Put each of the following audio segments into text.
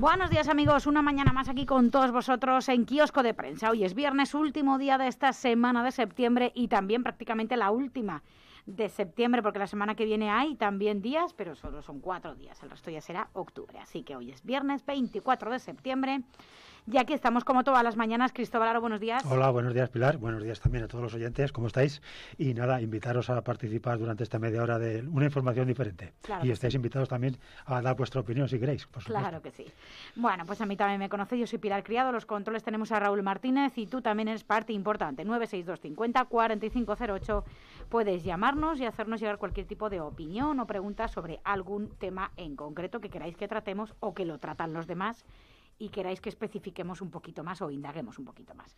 Buenos días amigos, una mañana más aquí con todos vosotros en Kiosco de Prensa. Hoy es viernes, último día de esta semana de septiembre y también prácticamente la última de septiembre, porque la semana que viene hay también días, pero solo son cuatro días, el resto ya será octubre. Así que hoy es viernes 24 de septiembre. Y aquí estamos como todas las mañanas. Cristóbal Aro, buenos días. Hola, buenos días Pilar, buenos días también a todos los oyentes, ¿cómo estáis? Y nada, invitaros a participar durante esta media hora de una información diferente. y estáis invitados también a dar vuestra opinión si queréis, por Claro que sí. Bueno, pues a mí también me conocéis, yo soy Pilar Criado, los controles tenemos a Raúl Martínez y tú también eres parte importante. 96250 4508 Puedes llamarnos y hacernos llegar cualquier tipo de opinión o pregunta sobre algún tema en concreto que queráis que tratemos o que lo tratan los demás y queráis que especifiquemos un poquito más o indaguemos un poquito más.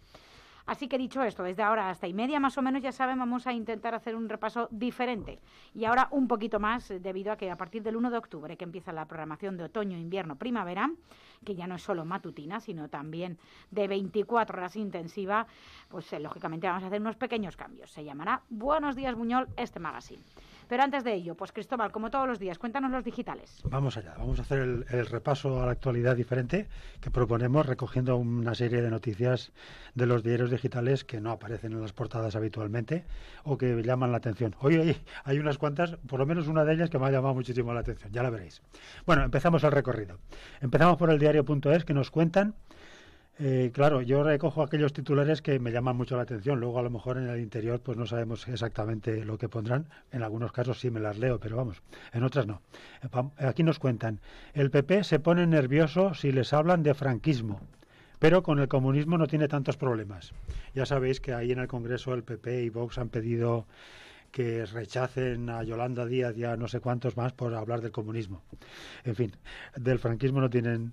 Así que dicho esto, desde ahora hasta y media más o menos, ya saben, vamos a intentar hacer un repaso diferente. Y ahora un poquito más, eh, debido a que a partir del 1 de octubre, que empieza la programación de otoño, invierno, primavera, que ya no es solo matutina, sino también de 24 horas intensiva, pues eh, lógicamente vamos a hacer unos pequeños cambios. Se llamará Buenos días Buñol este magazine. Pero antes de ello, pues Cristóbal, como todos los días, cuéntanos los digitales. Vamos allá, vamos a hacer el, repaso a la actualidad diferente que proponemos recogiendo una serie de noticias de los diarios digitales que no aparecen en las portadas habitualmente o que llaman la atención. Hoy hay, hay unas cuantas, por lo menos una de ellas que me ha llamado muchísimo la atención, ya la veréis. Bueno, empezamos el recorrido. Empezamos por el diario.es que nos cuentan eh, claro, yo recojo aquellos titulares que me llaman mucho la atención. Luego, a lo mejor en el interior, pues no sabemos exactamente lo que pondrán. En algunos casos sí me las leo, pero vamos, en otras no. Eh, aquí nos cuentan: el PP se pone nervioso si les hablan de franquismo, pero con el comunismo no tiene tantos problemas. Ya sabéis que ahí en el Congreso el PP y Vox han pedido que rechacen a Yolanda Díaz y a no sé cuántos más por hablar del comunismo. En fin, del franquismo no tienen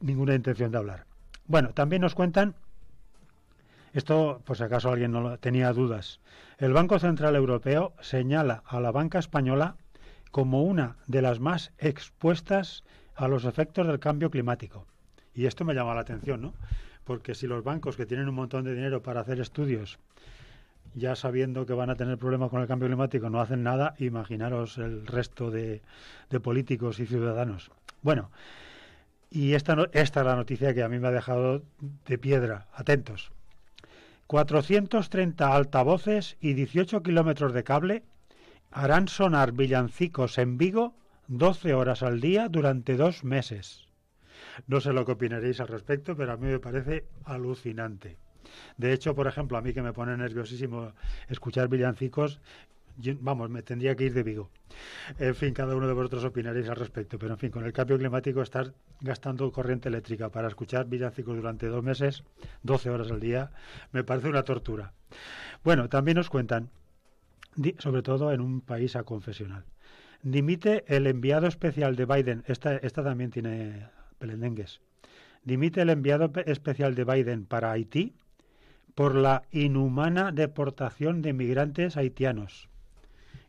ninguna intención de hablar. Bueno, también nos cuentan esto, por si acaso alguien no lo, tenía dudas. El Banco Central Europeo señala a la banca española como una de las más expuestas a los efectos del cambio climático. Y esto me llama la atención, ¿no? Porque si los bancos que tienen un montón de dinero para hacer estudios, ya sabiendo que van a tener problemas con el cambio climático, no hacen nada, imaginaros el resto de políticos y ciudadanos. Bueno, y esta, esta es la noticia que a mí me ha dejado de piedra. Atentos. 430 altavoces y 18 kilómetros de cable harán sonar villancicos en Vigo 12 horas al día durante dos meses. No sé lo que opinaréis al respecto, pero a mí me parece alucinante. De hecho, por ejemplo, a mí que me pone nerviosísimo escuchar villancicos, vamos, me tendría que ir de Vigo. En fin, cada uno de vosotros opinaréis al respecto, pero en fin, con el cambio climático estar gastando corriente eléctrica para escuchar villancicos durante dos meses, 12 horas al día, me parece una tortura. Bueno, también nos cuentan, sobre todo en un país confesional dimite el enviado especial de Biden, esta, esta también tiene pelendengues, dimite el enviado especial de Biden para Haití por la inhumana deportación de migrantes haitianos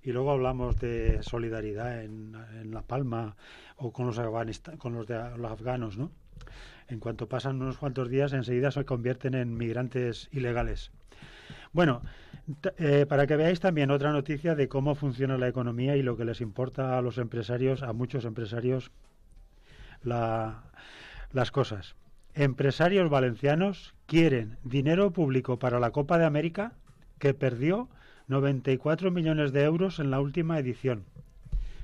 y luego hablamos de solidaridad en, La Palma o con los, con los, de, los afganos, ¿no? En cuanto pasan unos cuantos días, enseguida se convierten en migrantes ilegales. Bueno, eh, para que veáis también otra noticia de cómo funciona la economía y lo que les importa a los empresarios, a muchos empresarios, la, las cosas. Empresarios valencianos quieren dinero público para la Copa de América que perdió 94 millones de euros en la última edición.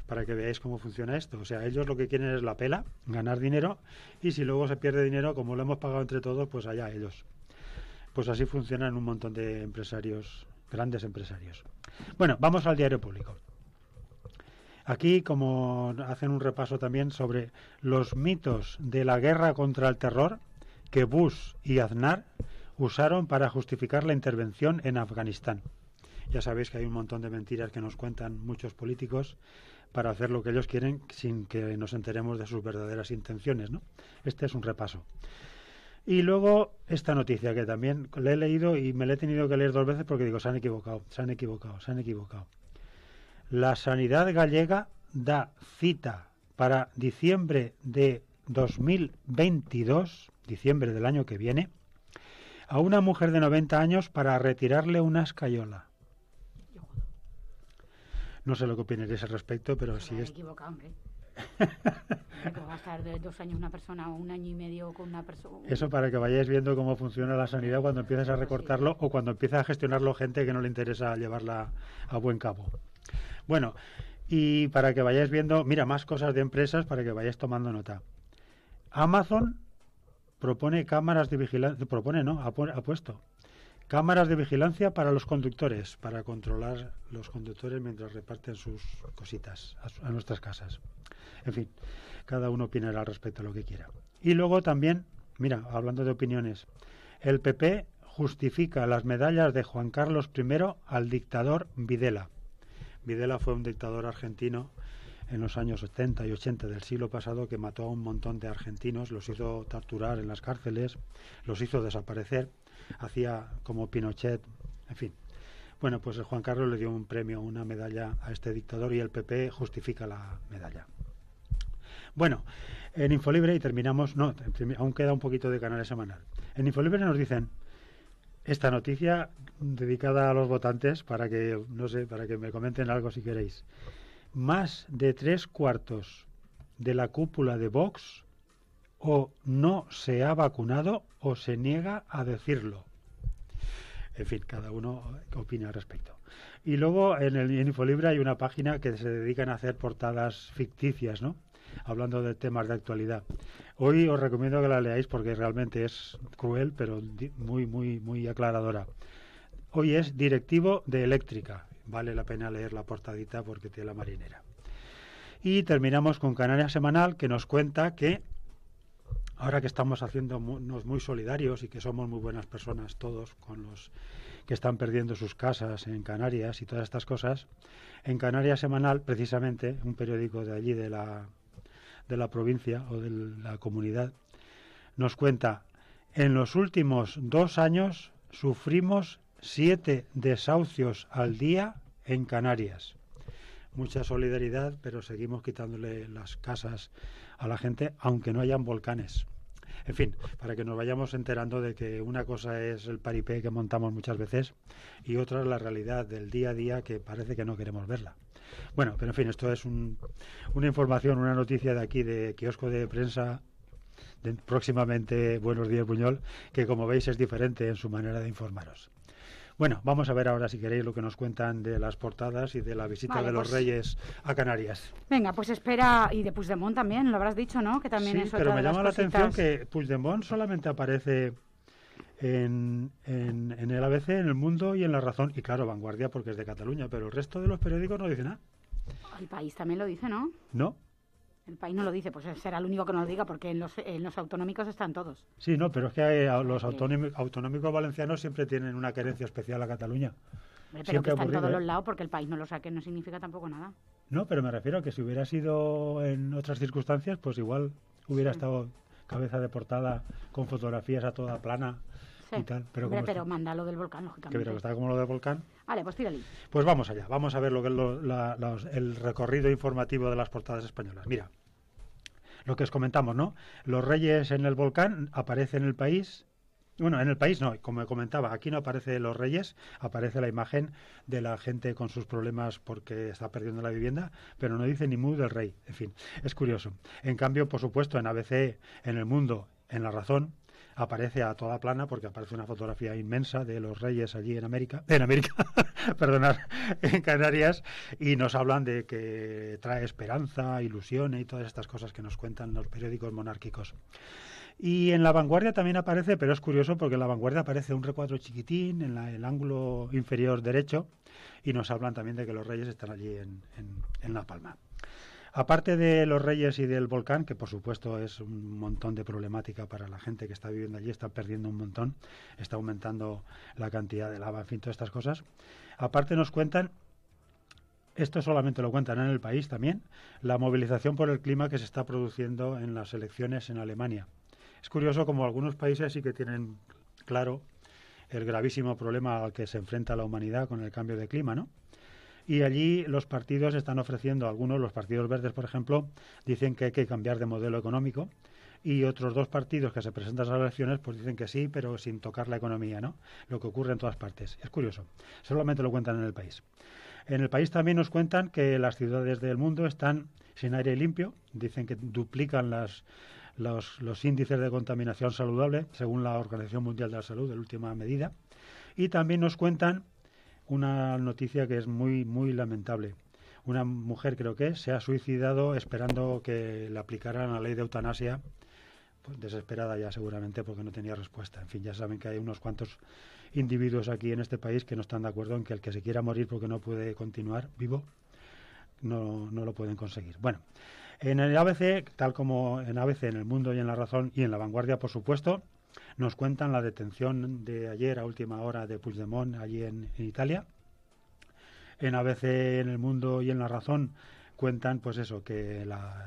Para que veáis cómo funciona esto. O sea, ellos lo que quieren es la pela, ganar dinero, y si luego se pierde dinero, como lo hemos pagado entre todos, pues allá ellos. Pues así funcionan un montón de empresarios, grandes empresarios. Bueno, vamos al diario público. Aquí, como hacen un repaso también sobre los mitos de la guerra contra el terror que Bush y Aznar usaron para justificar la intervención en Afganistán. Ya sabéis que hay un montón de mentiras que nos cuentan muchos políticos para hacer lo que ellos quieren sin que nos enteremos de sus verdaderas intenciones, ¿no? Este es un repaso. Y luego esta noticia que también le he leído y me la he tenido que leer dos veces porque digo, se han equivocado, se han equivocado, se han equivocado. La sanidad gallega da cita para diciembre de 2022, diciembre del año que viene, a una mujer de 90 años para retirarle una escayola. No sé lo que opinaréis al respecto, pero, pues si sí es... equivocado, hombre. ¿Cómo va a estar dos años una persona o un año y medio con una persona? Eso para que vayáis viendo cómo funciona la sanidad cuando empiezas a recortarlo o cuando empieza a gestionarlo gente que no le interesa llevarla a buen cabo. Bueno, y para que vayáis viendo, mira, más cosas de empresas para que vayáis tomando nota. Amazon propone cámaras de vigilancia, propone, ¿no? ha puesto Cámaras de vigilancia para los conductores, para controlar los conductores mientras reparten sus cositas a, nuestras casas. En fin, cada uno opinará al respecto lo que quiera. Y luego también, mira, hablando de opiniones, el PP justifica las medallas de Juan Carlos I al dictador Videla. Videla fue un dictador argentino en los años 70 y 80 del siglo pasado que mató a un montón de argentinos, los hizo torturar en las cárceles, los hizo desaparecer hacía como Pinochet, en fin. Bueno, pues Juan Carlos le dio un premio, una medalla a este dictador y el PP justifica la medalla. Bueno, en Infolibre y terminamos, no, aún queda un poquito de canal semanal. En Infolibre nos dicen esta noticia dedicada a los votantes para que, no sé, para que me comenten algo si queréis. Más de tres cuartos de la cúpula de Vox o no se ha vacunado o se niega a decirlo. En fin, cada uno opina al respecto. Y luego en el Infolibre hay una página que se dedican a hacer portadas ficticias, ¿no? Hablando de temas de actualidad. Hoy os recomiendo que la leáis porque realmente es cruel, pero muy, muy, muy aclaradora. Hoy es directivo de eléctrica. Vale la pena leer la portadita porque tiene la marinera. Y terminamos con Canaria Semanal, que nos cuenta que ahora que estamos haciéndonos muy solidarios y que somos muy buenas personas todos con los que están perdiendo sus casas en Canarias y todas estas cosas, en Canarias Semanal, precisamente, un periódico de allí, de la, de la provincia o de la comunidad, nos cuenta, en los últimos dos años sufrimos siete desahucios al día en Canarias mucha solidaridad, pero seguimos quitándole las casas a la gente, aunque no hayan volcanes. En fin, para que nos vayamos enterando de que una cosa es el paripé que montamos muchas veces y otra es la realidad del día a día que parece que no queremos verla. Bueno, pero en fin, esto es una información, una noticia de aquí, de kiosco de prensa de próximamente Buenos Días Buñol, que como veis es diferente en su manera de informaros. Bueno, vamos a ver ahora si queréis lo que nos cuentan de las portadas y de la visita de los pues reyes a Canarias. Venga, pues espera, y de Puigdemont también, lo habrás dicho, ¿no? Que también sí, es pero me llama la atención que Puigdemont solamente aparece en, en, el ABC, en El Mundo y en La Razón, y claro, Vanguardia porque es de Cataluña, pero el resto de los periódicos no dice nada. El país también lo dice, ¿no? No, el país no lo dice, pues será el único que nos lo diga, porque en los, autonómicos están todos. Sí, no, pero es que eh, los autonómicos, valencianos siempre tienen una querencia especial a Cataluña. pero siempre que están todos ¿eh? los lados, porque el país no lo saque no significa tampoco nada. No, pero me refiero a que si hubiera sido en otras circunstancias, pues igual hubiera estado cabeza de portada con fotografías a toda plana pero, manda lo del volcán, lógicamente. está como lo del volcán. Vale, pues tírale. Pues vamos allá, vamos a ver lo que es el recorrido informativo de las portadas españolas. Mira, lo que os comentamos, ¿no? Los reyes en el volcán aparecen en el país bueno, en el país no, como comentaba, aquí no aparece los reyes, aparece la imagen de la gente con sus problemas porque está perdiendo la vivienda, pero no dice ni mu del rey, en fin, es curioso. En cambio, por supuesto, en ABC, en El Mundo, en La Razón, aparece a toda plana porque aparece una fotografía inmensa de los reyes allí en América, en América, perdonad, en Canarias, y nos hablan de que trae esperanza, ilusión y todas estas cosas que nos cuentan los periódicos monárquicos. Y en La Vanguardia también aparece, pero es curioso porque en La Vanguardia aparece un recuadro chiquitín en el ángulo inferior derecho y nos hablan también de que los reyes están allí en, en La Palma. Aparte de los reyes y del volcán, que por supuesto es un montón de problemática para la gente que está viviendo allí, está perdiendo un montón, está aumentando la cantidad de lava, en fin, todas estas cosas. Aparte nos cuentan esto solamente lo cuentan en el país también, la movilización por el clima que se está produciendo en las elecciones en Alemania. Es curioso como algunos países sí que tienen claro el gravísimo problema al que se enfrenta la humanidad con el cambio de clima, ¿no? y allí los partidos están ofreciendo, algunos, los partidos verdes, por ejemplo, dicen que hay que cambiar de modelo económico y otros dos partidos que se presentan a las elecciones pues dicen que sí, pero sin tocar la economía, ¿no? Lo que ocurre en todas partes. Es curioso. Solamente lo cuentan en el país. En el país también nos cuentan que las ciudades del mundo están sin aire limpio, dicen que duplican las, los, índices de contaminación saludable, según la Organización Mundial de la Salud, de última medida. Y también nos cuentan una noticia que es muy, muy lamentable. Una mujer, creo que, se ha suicidado esperando que le aplicaran la ley de eutanasia, pues desesperada ya seguramente porque no tenía respuesta. En fin, ya saben que hay unos cuantos individuos aquí en este país que no están de acuerdo en que el que se quiera morir porque no puede continuar vivo, no, no lo pueden conseguir. Bueno, en el ABC, tal como en ABC, en el mundo y en la razón y en la vanguardia, por supuesto, nos cuentan la detención de ayer a última hora de Puigdemont allí en, Italia. En ABC, en El Mundo y en La Razón cuentan pues eso, que la,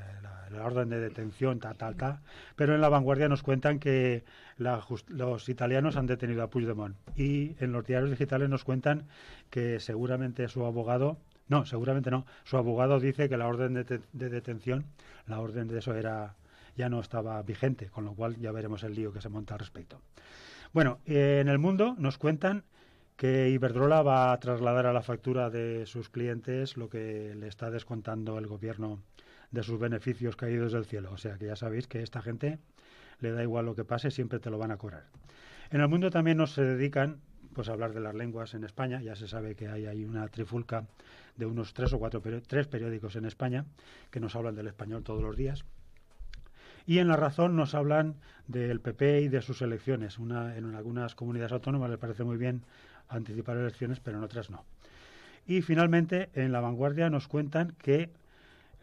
orden de detención, ta, ta, ta. Pero en la vanguardia nos cuentan que los italianos han detenido a Puigdemont. Y en los diarios digitales nos cuentan que seguramente su abogado, no, seguramente no, su abogado dice que la orden de, de detención, la orden de eso era ya no estaba vigente, con lo cual ya veremos el lío que se monta al respecto. Bueno, eh, en el mundo nos cuentan que Iberdrola va a trasladar a la factura de sus clientes lo que le está descontando el gobierno de sus beneficios caídos del cielo. O sea que ya sabéis que esta gente le da igual lo que pase, siempre te lo van a cobrar. En el mundo también nos se dedican pues a hablar de las lenguas en España. Ya se sabe que hay, hay una trifulca de unos tres o cuatro tres periódicos en España que nos hablan del español todos los días. Y en La Razón nos hablan del PP y de sus elecciones. en algunas comunidades autónomas les parece muy bien anticipar elecciones, pero en otras no. Y finalmente, en La Vanguardia nos cuentan que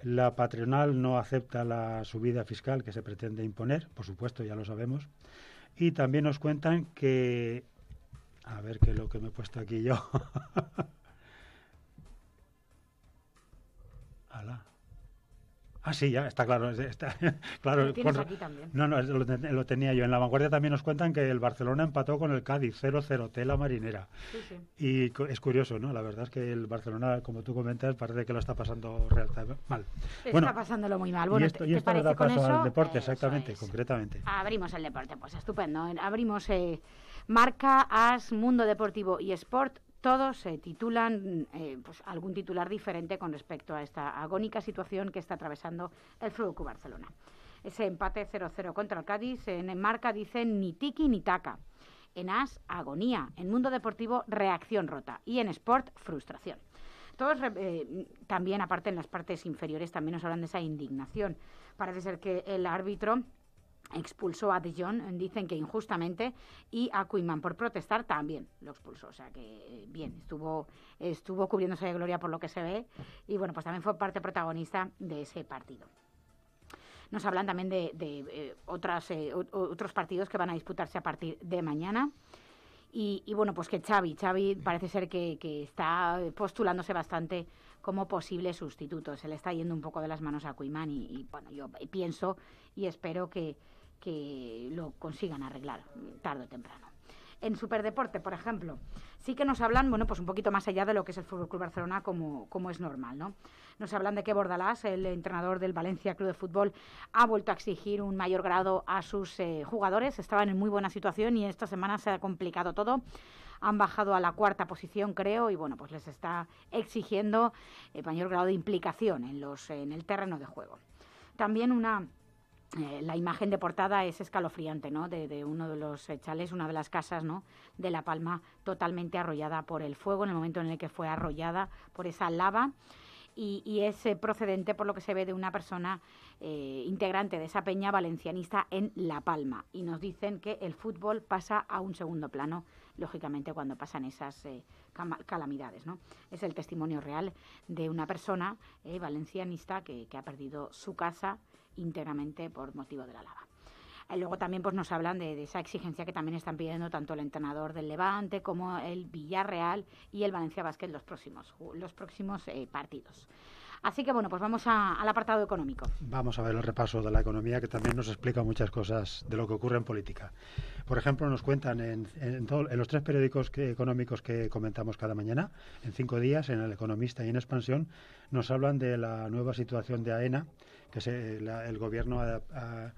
la patronal no acepta la subida fiscal que se pretende imponer, por supuesto, ya lo sabemos. Y también nos cuentan que... A ver qué es lo que me he puesto aquí yo. Alá. Ah, sí, ya, está claro. claro lo aquí también. No, no, lo, tenía yo. En la vanguardia también nos cuentan que el Barcelona empató con el Cádiz 0-0, tela marinera. Y es curioso, ¿no? La verdad es que el Barcelona, como tú comentas, parece que lo está pasando realmente mal. Está pasándolo muy mal. Bueno, y esto, y esto da paso al deporte, exactamente, concretamente. Abrimos el deporte, pues estupendo. Abrimos eh, marca, as, mundo deportivo y sport todos se titulan mm, eh, pues, algún titular diferente con respecto a esta agónica situación que está atravesando el FC Barcelona. Ese empate 0-0 contra el Cádiz en marca dice ni tiki ni taca. En AS, agonía. En Mundo Deportivo, reacción rota. Y en Sport, frustración. Todos eh, también, aparte en las partes inferiores, también nos hablan de esa indignación. Parece ser que el árbitro expulsó a Dijon, dicen que injustamente, y a Cuimán por protestar también lo expulsó. O sea que eh, bien, estuvo, estuvo cubriéndose de gloria por lo que se ve y bueno, pues también fue parte protagonista de ese partido. Nos hablan también de, eh, otras, eh, otros partidos que van a disputarse a partir de mañana. Y, bueno, pues que Xavi, Xavi parece ser que, está postulándose bastante como posible sustituto. Se le está yendo un poco de las manos a Cuimán y bueno, yo pienso y espero que, que lo consigan arreglar tarde o temprano. En Superdeporte, por ejemplo, sí que nos hablan, bueno, pues un poquito más allá de lo que es el Fútbol Barcelona, como, como es normal, ¿no? Nos hablan de que Bordalás, el entrenador del Valencia Club de Fútbol, ha vuelto a exigir un mayor grado a sus eh, jugadores. Estaban en muy buena situación y esta semana se ha complicado todo han bajado a la cuarta posición, creo, y bueno, pues les está exigiendo eh, mayor grado de implicación en los en el terreno de juego. También una eh, la imagen de portada es escalofriante, ¿no? De, uno de los chales, una de las casas, ¿no? De La Palma, totalmente arrollada por el fuego en el momento en el que fue arrollada por esa lava. Y, es eh, procedente, por lo que se ve, de una persona eh, integrante de esa peña valencianista en La Palma. Y nos dicen que el fútbol pasa a un segundo plano, lógicamente, cuando pasan esas calamidades. ¿no? Es el testimonio real de una persona valencianista que, que ha perdido su casa, íntegramente por motivo de la lava. Eh, luego también pues, nos hablan de, esa exigencia que también están pidiendo tanto el entrenador del Levante como el Villarreal y el Valencia Basket los próximos, los próximos eh, partidos. Así que bueno, pues vamos al apartado económico. Vamos a ver el repaso de la economía que también nos explica muchas cosas de lo que ocurre en política. Por ejemplo, nos cuentan en, los tres periódicos económicos que comentamos cada mañana, en cinco días, en El Economista y en Expansión, nos hablan de la nueva situación de AENA el gobierno ha,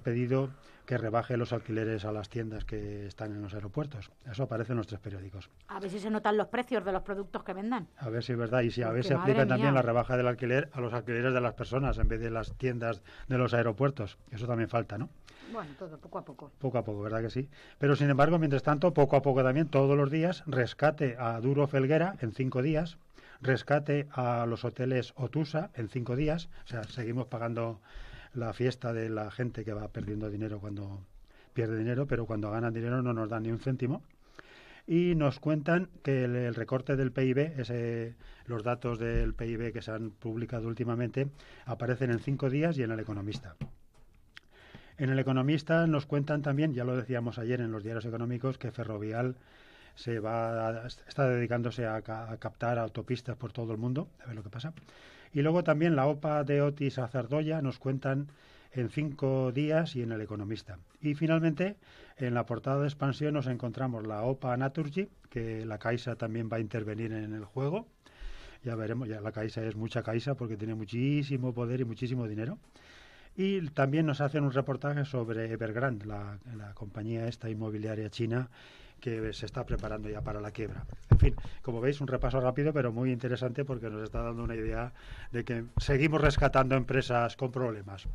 pedido que rebaje los alquileres a las tiendas que están en los aeropuertos. Eso aparece en nuestros periódicos. A ver si se notan los precios de los productos que vendan. A ver si es verdad. Y si a ver si aplica también la rebaja del alquiler a los alquileres de las personas en vez de las tiendas de los aeropuertos. Eso también falta, ¿no? Bueno, todo poco a poco. Poco a poco, ¿verdad que sí? Pero sin embargo, mientras tanto, poco a poco también, todos los días, rescate a Duro Felguera en cinco días rescate a los hoteles Otusa en cinco días. O sea, seguimos pagando la fiesta de la gente que va perdiendo dinero cuando pierde dinero, pero cuando ganan dinero no nos dan ni un céntimo. Y nos cuentan que el, recorte del PIB, ese, los datos del PIB que se han publicado últimamente, aparecen en cinco días y en El Economista. En El Economista nos cuentan también, ya lo decíamos ayer en los diarios económicos, que Ferrovial se va está dedicándose a, captar autopistas por todo el mundo, a ver lo que pasa. Y luego también la OPA de Otis Zardoya... nos cuentan en cinco días y en El Economista. Y finalmente, en la portada de expansión nos encontramos la OPA Naturgy, que la Caixa también va a intervenir en el juego. Ya veremos, ya la Caixa es mucha Caixa porque tiene muchísimo poder y muchísimo dinero. Y también nos hacen un reportaje sobre Evergrande, la, la compañía esta inmobiliaria china que se está preparando ya para la quiebra. En fin, como veis, un repaso rápido pero muy interesante porque nos está dando una idea de que seguimos rescatando empresas con problemas.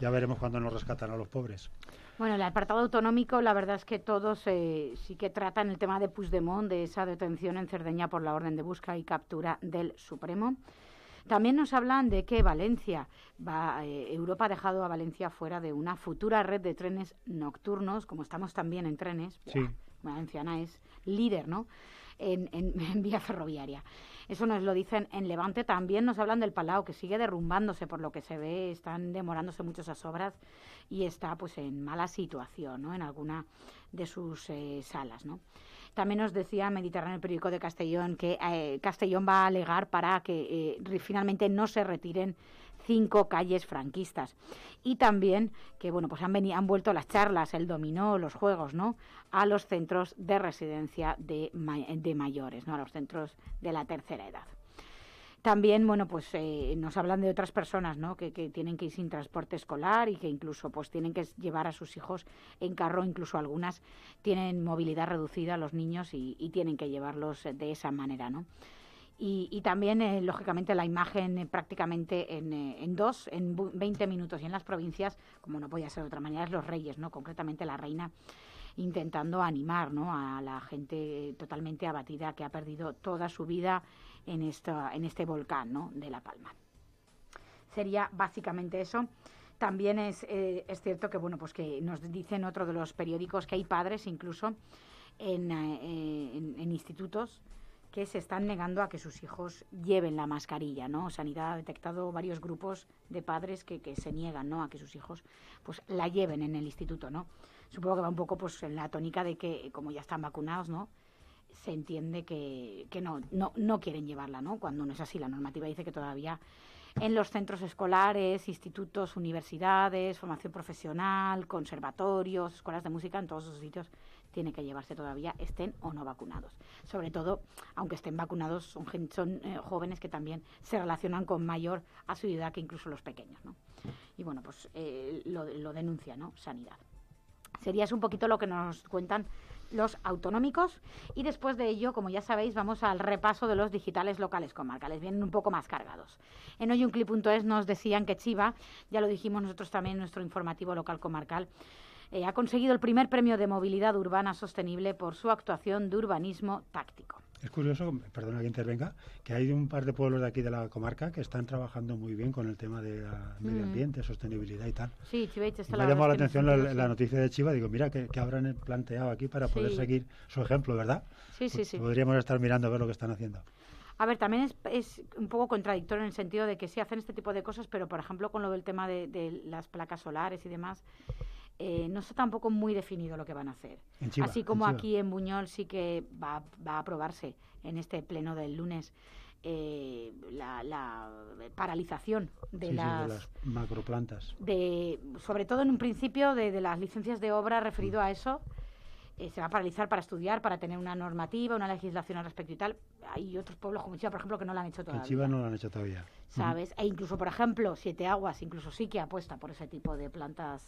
Ya veremos cuándo nos rescatan a los pobres. Bueno, el apartado autonómico, la verdad es que todos eh, sí que tratan el tema de Puigdemont, de esa detención en Cerdeña por la orden de busca y captura del Supremo. También nos hablan de que Valencia va, eh, Europa ha dejado a Valencia fuera de una futura red de trenes nocturnos, como estamos también en trenes. Sí. Valenciana es líder, ¿no? En, vía ferroviaria. Eso nos lo dicen en Levante también, nos hablan del Palau, que sigue derrumbándose por lo que se ve, están demorándose mucho esas obras y está pues en mala situación, En alguna de sus eh, salas, También nos decía Mediterráneo, el periódico de Castellón, que eh, Castellón va a alegar para que eh, finalmente no se retiren cinco calles franquistas. Y también que bueno, pues han, venido, han vuelto las charlas, el dominó, los juegos, ¿no? A los centros de residencia de, de mayores, ¿no? A los centros de la tercera edad también bueno pues eh, nos hablan de otras personas ¿no? que, tienen que ir sin transporte escolar y que incluso pues tienen que llevar a sus hijos en carro incluso algunas tienen movilidad reducida los niños y, y tienen que llevarlos eh, de esa manera no y, también, eh, lógicamente, la imagen eh, prácticamente eh, en, dos, en 20 minutos. Y en las provincias, como no podía ser de otra manera, es los reyes, ¿no? Concretamente la reina intentando animar a la gente totalmente abatida que ha perdido toda su vida en, esta, en este volcán de La Palma. Sería básicamente eso. También es, es, cierto que bueno, pues que nos dicen otro de los periódicos que hay padres incluso en institutos que se están negando a que sus hijos lleven la mascarilla, ¿no? Sanidad ha detectado varios grupos de padres que, se niegan, A que sus hijos, pues, la lleven en el instituto, ¿no? Supongo que va un poco, pues, en la tónica de que, como ya están vacunados, ¿no? Se entiende que, no, no, quieren llevarla, ¿no? Cuando no es así, la normativa dice que todavía en los centros escolares, institutos, universidades, formación profesional, conservatorios, escuelas de música, en todos esos sitios tiene que llevarse todavía, estén o no vacunados. Sobre todo, aunque estén vacunados, son, son eh, jóvenes que también se relacionan con mayor asiduidad que incluso los pequeños. ¿no? Y bueno, pues eh, lo, denuncia ¿no? Sanidad. Sería eso un poquito lo que nos cuentan los autonómicos y después de ello, como ya sabéis, vamos al repaso de los digitales locales comarcales. Vienen un poco más cargados. En hoyunclip.es nos decían que Chiva, ya lo dijimos nosotros también en nuestro informativo local comarcal, eh, ha conseguido el primer premio de movilidad urbana sostenible por su actuación de urbanismo táctico. Es curioso, perdona que intervenga, que hay un par de pueblos de aquí de la comarca que están trabajando muy bien con el tema de mm. medio ambiente, sostenibilidad y tal. Sí, está y Me ha llamado la atención la, noticia de Chiva, digo, mira, que, habrán planteado aquí para poder seguir su ejemplo, ¿verdad? Sí, sí, pues sí. Podríamos estar mirando a ver lo que están haciendo. A ver, también es, un poco contradictorio en el sentido de que sí hacen este tipo de cosas, pero por ejemplo con lo del tema de las placas solares y demás, eh, no está tampoco muy definido lo que van a hacer. Así como aquí en Buñol sí que va, a aprobarse en este pleno del lunes. Eh, la, paralización de, las, sí, de macroplantas. sobre todo en un principio de, las licencias de obra referido mm. a eso. Eh, se va a paralizar para estudiar, para tener una normativa, una legislación al respecto y tal. Hay otros pueblos como Chiva, por ejemplo, que no lo han hecho todavía. En Chiva no lo han hecho todavía. ¿Sabes? Mm. E incluso, por ejemplo, Siete Aguas, incluso sí que apuesta por ese tipo de plantas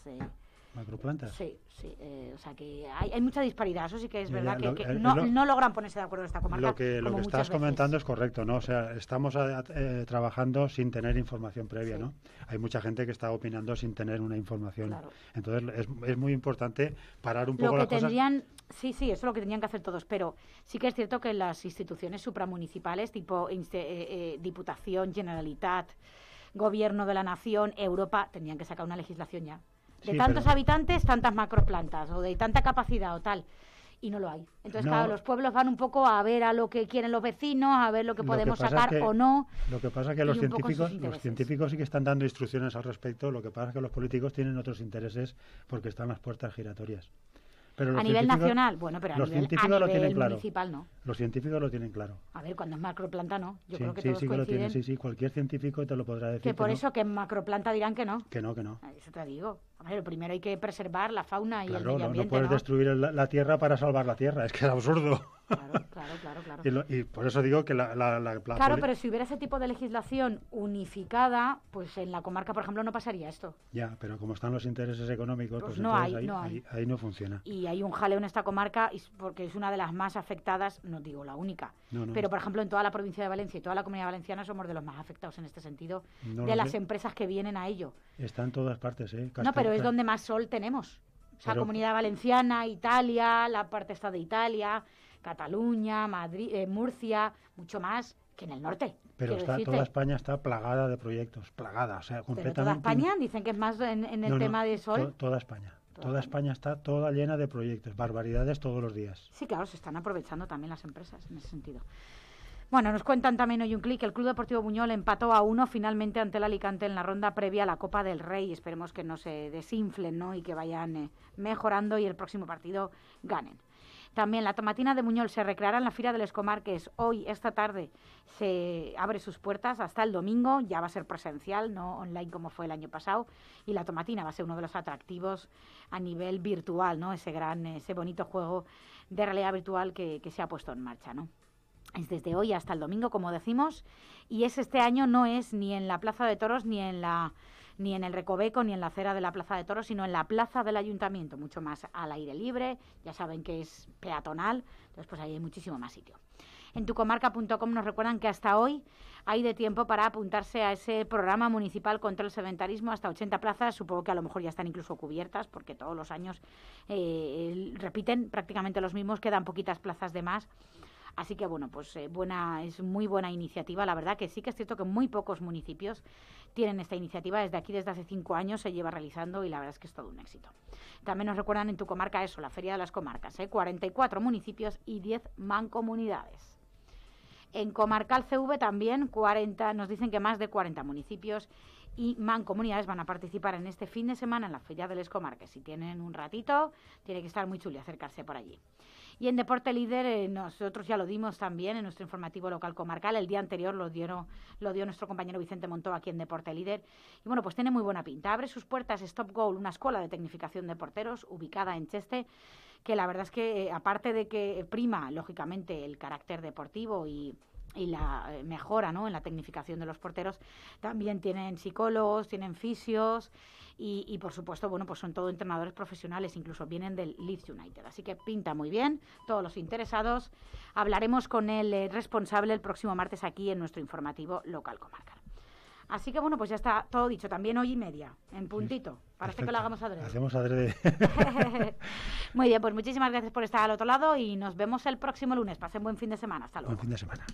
macroplantas. Sí, sí. Eh, o sea que hay, mucha disparidad, eso sí que es verdad, que, eh, no, logran ponerse de acuerdo en esta comarca. Lo que, lo que estás comentando es correcto, ¿no? O sea, estamos eh, trabajando sin tener información previa, ¿no? Hay mucha gente que está opinando sin tener una información. Entonces es, muy importante parar un poco lo las que Sí, sí, eso es lo que tenían que hacer todos, pero sí que es cierto que las instituciones supramunicipales, tipo Diputación, Generalitat, Gobierno de la Nación, Europa, tenían que sacar una legislación ya de tantos habitantes, tantas macroplantas, o de tanta capacidad o tal. Y no lo hay. Entonces, claro, los pueblos van un poco a ver a lo que quieren los vecinos, a ver lo que podemos sacar o no. Lo que pasa es que los científicos, los científicos sí que están dando instrucciones al respecto, lo que pasa es que los políticos tienen otros intereses porque están las puertas giratorias a nivel nacional, bueno, pero a los nivel, lo tienen claro. municipal no. Los científicos lo tienen claro. A ver, cuando es macroplanta no. Yo creo que sí, sí, sí, sí, cualquier científico te lo podrá decir. Que por eso que en macroplanta dirán que no. Que no, que no. Ah, eso te digo. primero hay que preservar la fauna y el medio ambiente. No, no puedes destruir la tierra para salvar la tierra, es que es absurdo. Claro, claro, claro. y, por eso digo que la... claro, pero si hubiera ese tipo de legislación unificada, pues en la comarca, por ejemplo, no pasaría esto. Ya, pero como están los intereses económicos, pues, pues no, hay, ahí, no Ahí, no funciona. Y hay un jaleo en esta comarca porque es una de las más afectadas, no digo la única, pero por ejemplo en toda la provincia de Valencia y toda la comunidad valenciana somos de los más afectados en este sentido, de las empresas que vienen a ello. Está en todas partes, ¿eh? no, pero es donde más sol tenemos. O sea, Comunidad Valenciana, Italia, la parte esta de Italia, Cataluña, Madrid, eh, Murcia, mucho más que en el norte. Pero está, toda España está plagada de proyectos, plagada, o sea, completamente. toda España? Dicen que es más en, el tema de sol. toda España. Toda, España está toda llena de proyectos, barbaridades todos los días. Sí, claro, se están aprovechando también las empresas en ese sentido. Bueno, nos cuentan también hoy un clic. El Club Deportivo Buñol empató a uno finalmente ante el Alicante en la ronda previa a la Copa del Rey. Esperemos que no se desinflen ¿no? y que vayan eh, mejorando y el próximo partido ganen. También la tomatina de Muñol se recreará en la Fira de los Comarques. Hoy, esta tarde, se abre sus puertas hasta el domingo. Ya va a ser presencial, no online como fue el año pasado. Y la tomatina va a ser uno de los atractivos a nivel virtual, ¿no? Ese gran, ese bonito juego de realidad virtual que, que se ha puesto en marcha, ¿no? es desde hoy hasta el domingo, como decimos, y es este año, no es ni en la Plaza de Toros ni en la ni en el Recoveco ni en la acera de la Plaza de Toros, sino en la plaza del ayuntamiento, mucho más al aire libre, ya saben que es peatonal, entonces pues ahí hay muchísimo más sitio. En tucomarca.com nos recuerdan que hasta hoy hay de tiempo para apuntarse a ese programa municipal contra el sedentarismo, hasta 80 plazas, supongo que a lo mejor ya están incluso cubiertas, porque todos los años eh, repiten prácticamente los mismos, quedan poquitas plazas de más. Así que bueno, pues eh, buena, es muy buena iniciativa. La verdad que sí que es cierto que muy pocos municipios tienen esta iniciativa. Desde aquí, desde hace cinco años, se lleva realizando y la verdad es que es todo un éxito. También nos recuerdan en tu comarca eso, la Feria de las Comarcas, 44 ¿eh? municipios y 10 mancomunidades. En Comarcal CV también 40, nos dicen que más de 40 municipios y mancomunidades van a participar en este fin de semana en la Feria de las Comarcas. Si tienen un ratito, tiene que estar muy chulo acercarse por allí. Y en Deporte Líder, eh, nosotros ya lo dimos también en nuestro informativo local comarcal. El día anterior lo dio, lo dio nuestro compañero Vicente Montó aquí en Deporte Líder. Y bueno, pues tiene muy buena pinta. Abre sus puertas Stop Goal, una escuela de tecnificación de porteros ubicada en Cheste que la verdad es que, eh, aparte de que prima, lógicamente, el carácter deportivo y, la eh, mejora ¿no? en la tecnificación de los porteros. También tienen psicólogos, tienen fisios y, por supuesto, bueno, pues son todos entrenadores profesionales, incluso vienen del Leeds United. Así que pinta muy bien, todos los interesados. Hablaremos con el eh, responsable el próximo martes aquí en nuestro informativo local comarcal. Así que bueno, pues ya está todo dicho, también hoy y media, en puntito. Parece que lo hagamos adrede. Hacemos adrede. Muy bien, pues muchísimas gracias por estar al otro lado y nos vemos el próximo lunes. Pasen buen fin de semana. Hasta luego. Buen fin de semana.